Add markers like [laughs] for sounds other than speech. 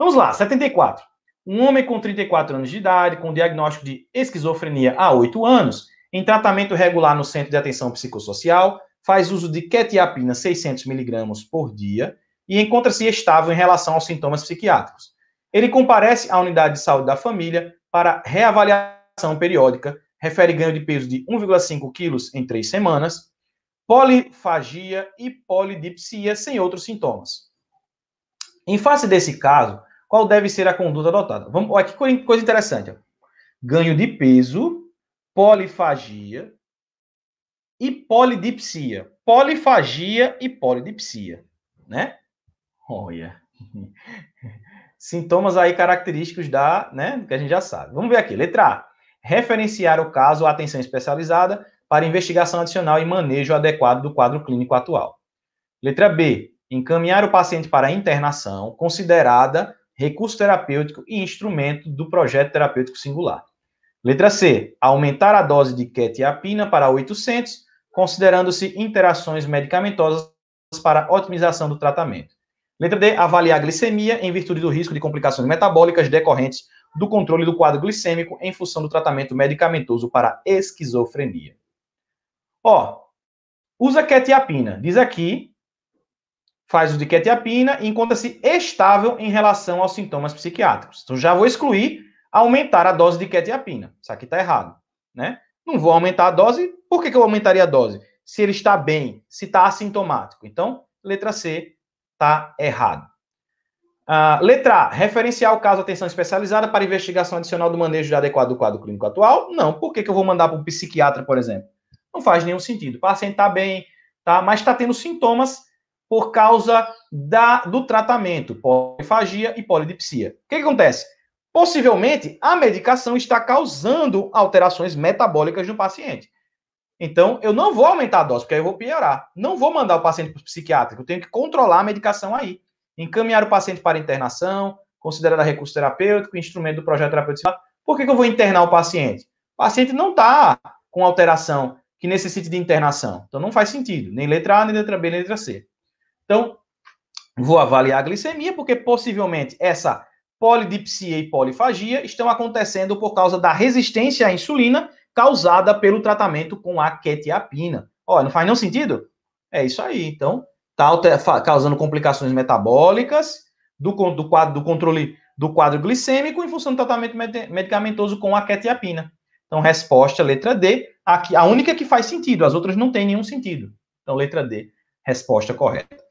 Vamos lá, 74. Um homem com 34 anos de idade, com diagnóstico de esquizofrenia há 8 anos, em tratamento regular no Centro de Atenção Psicossocial, faz uso de quetiapina 600mg por dia e encontra-se estável em relação aos sintomas psiquiátricos. Ele comparece à unidade de saúde da família para reavaliação periódica, refere ganho de peso de 1,5 quilos em três semanas, polifagia e polidipsia sem outros sintomas. Em face desse caso, qual deve ser a conduta adotada? Vamos, que coisa interessante. Ganho de peso, polifagia e polidipsia. Polifagia e polidipsia, né? Olha. [laughs] Sintomas aí característicos da, né, que a gente já sabe. Vamos ver aqui. Letra A. Referenciar o caso à atenção especializada para investigação adicional e manejo adequado do quadro clínico atual. Letra B. Encaminhar o paciente para internação considerada recurso terapêutico e instrumento do projeto terapêutico singular. Letra C. Aumentar a dose de quetiapina para 800, considerando-se interações medicamentosas para otimização do tratamento. Letra D. Avaliar a glicemia em virtude do risco de complicações metabólicas decorrentes do controle do quadro glicêmico em função do tratamento medicamentoso para esquizofrenia. Ó, usa quetiapina. Diz aqui faz o de quetiapina e encontra-se estável em relação aos sintomas psiquiátricos. Então já vou excluir aumentar a dose de quetiapina. Isso aqui está errado, né? Não vou aumentar a dose. Por que, que eu aumentaria a dose? Se ele está bem, se está assintomático. Então, letra C está errado. Uh, letra A, referenciar o caso atenção especializada para investigação adicional do manejo adequado do quadro clínico atual? Não. Por que, que eu vou mandar para um psiquiatra, por exemplo? Não faz nenhum sentido. O paciente está bem, tá, mas está tendo sintomas por causa da, do tratamento, polifagia e polidipsia. O que, que acontece? Possivelmente, a medicação está causando alterações metabólicas no paciente. Então, eu não vou aumentar a dose, porque aí eu vou piorar. Não vou mandar o paciente para o psiquiátrico, eu tenho que controlar a medicação aí. Encaminhar o paciente para internação, considerar recurso terapêutico, instrumento do projeto terapêutico. Por que, que eu vou internar o paciente? O paciente não está com alteração que necessite de internação. Então, não faz sentido, nem letra A, nem letra B, nem letra C. Então, vou avaliar a glicemia, porque possivelmente essa polidipsia e polifagia estão acontecendo por causa da resistência à insulina causada pelo tratamento com a quetiapina. Ó, não faz nenhum sentido? É isso aí. Então, está causando complicações metabólicas do, do, quadro, do controle do quadro glicêmico em função do tratamento medicamentoso com a quetiapina. Então, resposta, letra D. Aqui, a única que faz sentido, as outras não têm nenhum sentido. Então, letra D, resposta correta.